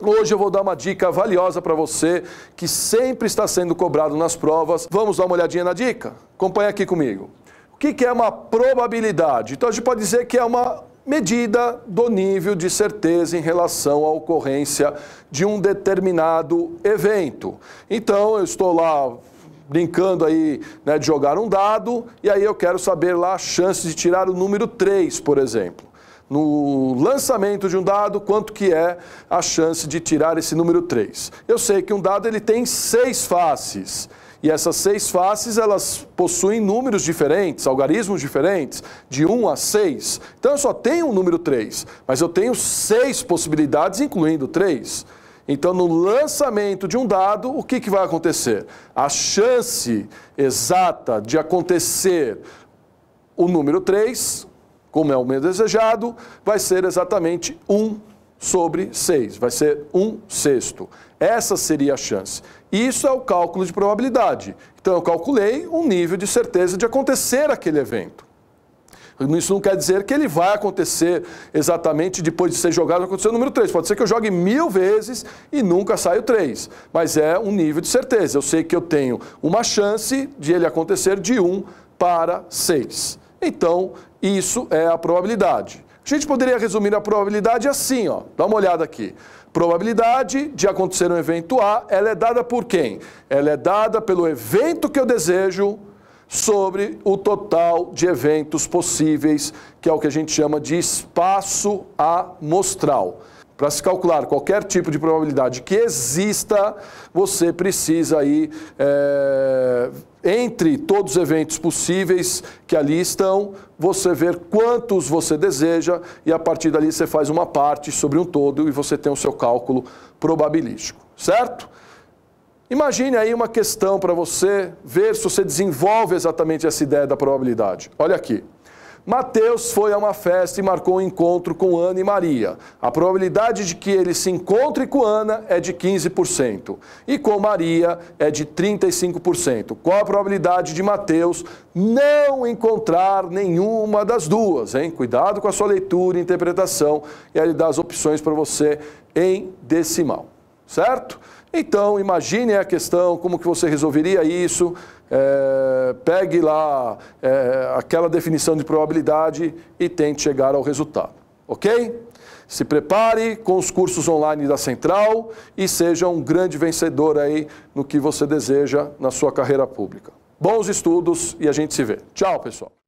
Hoje eu vou dar uma dica valiosa para você que sempre está sendo cobrado nas provas. Vamos dar uma olhadinha na dica? Acompanhe aqui comigo. O que é uma probabilidade? Então a gente pode dizer que é uma medida do nível de certeza em relação à ocorrência de um determinado evento. Então eu estou lá brincando aí né, de jogar um dado, e aí eu quero saber lá a chance de tirar o número 3, por exemplo no lançamento de um dado, quanto que é a chance de tirar esse número 3. Eu sei que um dado ele tem seis faces. E essas seis faces, elas possuem números diferentes, algarismos diferentes, de 1 a 6. Então eu só tenho o número 3, mas eu tenho seis possibilidades, incluindo 3. Então, no lançamento de um dado, o que, que vai acontecer? A chance exata de acontecer o número 3 como é o meio desejado, vai ser exatamente 1 sobre 6, vai ser 1 sexto. Essa seria a chance. Isso é o cálculo de probabilidade. Então, eu calculei um nível de certeza de acontecer aquele evento. Isso não quer dizer que ele vai acontecer exatamente depois de ser jogado, vai acontecer o número 3. Pode ser que eu jogue mil vezes e nunca saia o 3. Mas é um nível de certeza. Eu sei que eu tenho uma chance de ele acontecer de 1 para 6. Então, isso é a probabilidade. A gente poderia resumir a probabilidade assim, ó. Dá uma olhada aqui. Probabilidade de acontecer um evento A, ela é dada por quem? Ela é dada pelo evento que eu desejo sobre o total de eventos possíveis, que é o que a gente chama de espaço amostral. Para se calcular qualquer tipo de probabilidade que exista, você precisa aí, é, entre todos os eventos possíveis que ali estão, você ver quantos você deseja e a partir dali você faz uma parte sobre um todo e você tem o seu cálculo probabilístico, certo? Imagine aí uma questão para você ver se você desenvolve exatamente essa ideia da probabilidade. Olha aqui. Mateus foi a uma festa e marcou um encontro com Ana e Maria. A probabilidade de que ele se encontre com Ana é de 15% e com Maria é de 35%. Qual a probabilidade de Mateus não encontrar nenhuma das duas? Hein? Cuidado com a sua leitura e interpretação e ele dá as opções para você em decimal certo? Então, imagine a questão, como que você resolveria isso, é, pegue lá é, aquela definição de probabilidade e tente chegar ao resultado, ok? Se prepare com os cursos online da Central e seja um grande vencedor aí no que você deseja na sua carreira pública. Bons estudos e a gente se vê. Tchau, pessoal!